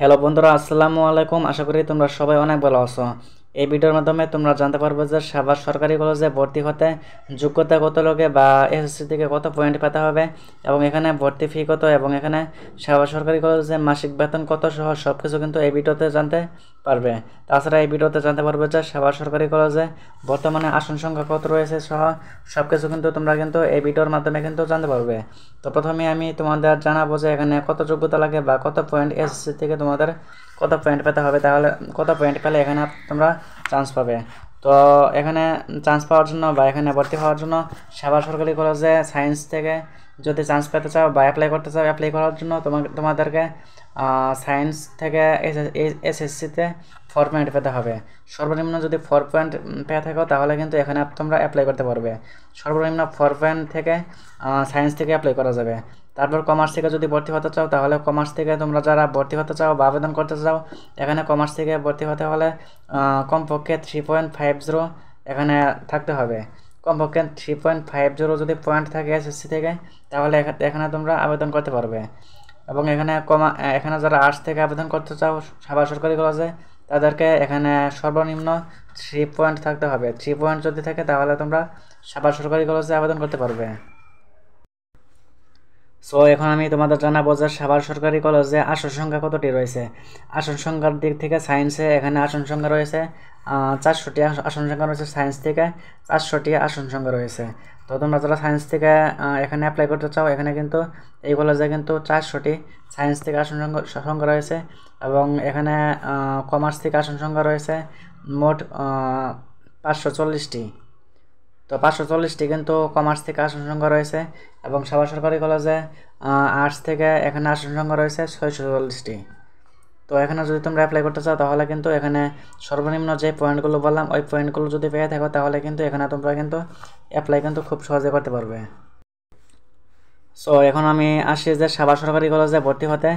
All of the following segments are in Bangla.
হ্যালো বন্ধুরা আসসালামু আলাইকুম আশা করি তোমরা সবাই অনেক ভালো আছো এই ভিডিওর মাধ্যমে তোমরা জানতে পারবে যে সাভার সরকারি কলেজে ভর্তি হতে যোগ্যতা কত লোকে বা এসএসসি থেকে কত পয়েন্ট পেতে হবে এবং এখানে ভর্তি ফি কত এবং এখানে সাভার সরকারি কলেজে মাসিক বেতন কত সহ সব কিছু কিন্তু এই ভিডিওতে জানতে পারবে তাছাড়া এই ভিডিওতে জানতে পারবে যে সাভার সরকারি কলেজে বর্তমানে আসন সংখ্যা কত রয়েছে সহ সব কিছু কিন্তু তোমরা কিন্তু এই ভিডিওর মাধ্যমে কিন্তু জানতে পারবে তো প্রথমে আমি তোমাদের জানাবো যে এখানে কত যোগ্যতা লাগে বা কত পয়েন্ট এসএসসি থেকে তোমাদের কত পয়েন্ট পেতে হবে তাহলে কত পয়েন্ট পেলে এখানে তোমরা চান্স পাবে তো এখানে চান্স পাওয়ার জন্য বা এখানে ভর্তি হওয়ার জন্য সাবা সরকারি কলেজে সায়েন্স থেকে যদি চান্স পেতে চাও বা অ্যাপ্লাই করতে চাও অ্যাপ্লাই করার জন্য তোমাকে তোমাদেরকে সায়েন্স থেকে এস এসএসসিতে ফোর পয়েন্ট পেতে হবে সর্বনিম্ন যদি ফোর পয়েন্ট পেয়ে থাকো তাহলে কিন্তু এখানে তোমরা অ্যাপ্লাই করতে পারবে সর্বনিম্ন ফোর পয়েন্ট থেকে সায়েন্স থেকে অ্যাপ্লাই করা যাবে তারপর কমার্স থেকে যদি ভর্তি হতে চাও তাহলে কমার্স থেকে তোমরা যারা ভর্তি হতে চাও বা আবেদন করতে চাও এখানে কমার্স থেকে ভর্তি হতে হলে কমপক্ষে থ্রি পয়েন্ট ফাইভ জিরো এখানে থাকতে হবে কমপক্ষে থ্রি পয়েন্ট ফাইভ জিরো যদি পয়েন্ট থাকে এসএসসি থেকে তাহলে এখানে তোমরা আবেদন করতে পারবে এবং এখানে কমা এখানে যারা আর্টস থেকে আবেদন করতে চাও সাবা সরকারি কলেজে তাদেরকে এখানে সর্বনিম্ন থ্রি পয়েন্ট থাকতে হবে থ্রি পয়েন্ট যদি থাকে তাহলে তোমরা সাবার সরকারি কলেজে আবেদন করতে পারবে সো এখন আমি তোমাদের জানাবো যে সাভার সরকারি কলেজে আসন সংখ্যা কতটি রয়েছে আসন সংখ্যার দিক থেকে সায়েন্সে এখানে আসন সংখ্যা রয়েছে চারশোটি আসন সংখ্যা রয়েছে সায়েন্স থেকে চারশোটি আসন সংখ্যা রয়েছে তো তোমরা যারা সায়েন্স থেকে এখানে অ্যাপ্লাই করতে চাও এখানে কিন্তু এই কলেজে কিন্তু চারশোটি সায়েন্স থেকে আসন সংখ্যা রয়েছে এবং এখানে কমার্স থেকে আসন সংখ্যা রয়েছে মোট পাঁচশো চল্লিশটি তো পাঁচশো চল্লিশটি কিন্তু কমার্স থেকে আসন সংখ্যা রয়েছে এবং সাবা সরকারি কলেজে আর্টস থেকে এখানে আসন সংখ্যা রয়েছে ছয়শো চল্লিশটি তো এখানে যদি তোমরা অ্যাপ্লাই করতে চাও তাহলে কিন্তু এখানে সর্বনিম্ন যে পয়েন্টগুলো বললাম ওই পয়েন্টগুলো যদি পেয়ে থাকো তাহলে কিন্তু এখানে তোমরা কিন্তু অ্যাপ্লাই কিন্তু খুব সহজে করতে পারবে সো এখন আমি আসি যে সাবা সরকারি কলেজে ভর্তি হতে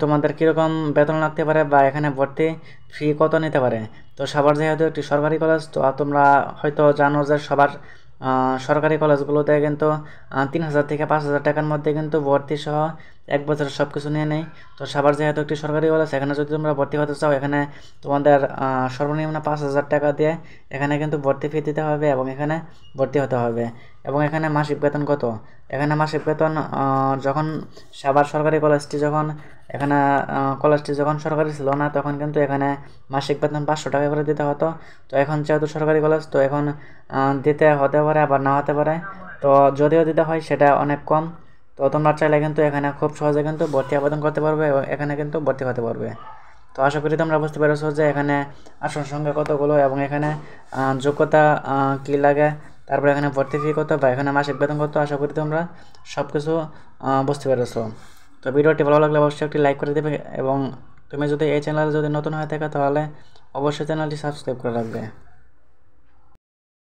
তোমাদের কীরকম বেতন লাগতে পারে বা এখানে ভর্তি ফি কত নিতে পারে তো সাবার যেহেতু একটি সরকারি কলেজ তো তোমরা হয়তো জানো যে সবার সরকারি কলেজগুলোতে কিন্তু তিন হাজার থেকে পাঁচ হাজার টাকার মধ্যে কিন্তু ভর্তি সহ এক বছরের সব কিছু নিয়ে নেই তো সাবার যেহেতু একটি সরকারি কলেজ এখানে যদি তোমরা ভর্তি হতে চাও এখানে তোমাদের সর্বনিম্ন পাঁচ হাজার টাকা দিয়ে এখানে কিন্তু ভর্তি ফি দিতে হবে এবং এখানে ভর্তি হতে হবে এবং এখানে মাসিক বেতন কত এখানে মাসিক বেতন যখন সাবার সরকারি কলেজটি যখন এখানে কলেজটি যখন সরকারি ছিল না তখন কিন্তু এখানে মাসিক বেতন পাঁচশো টাকা করে দিতে হতো তো এখন যেহেতু সরকারি কলেজ তো এখন দিতে হতে পারে আবার না হতে পারে তো যদিও দিতে হয় সেটা অনেক কম তো তোমরা চাইলে কিন্তু এখানে খুব সহজে কিন্তু ভর্তি আবেদন করতে পারবে এবং এখানে কিন্তু ভর্তি হতে পারবে তো আশা করি তোমরা বুঝতে পেরেছো যে এখানে আসন সংখ্যা কতগুলো এবং এখানে যোগ্যতা কী লাগে তারপরে এখানে ভর্তি ফি কত বা এখানে মাসিক বেতন কত আশা করি তোমরা সব কিছু বুঝতে পেরেছো তো ভিডিওটি ভালো লাগলে অবশ্যই একটি লাইক করে দেবে এবং তুমি যদি এই চ্যানেলে যদি নতুন হয়ে থাকে তাহলে অবশ্যই চ্যানেলটি সাবস্ক্রাইব করে রাখবে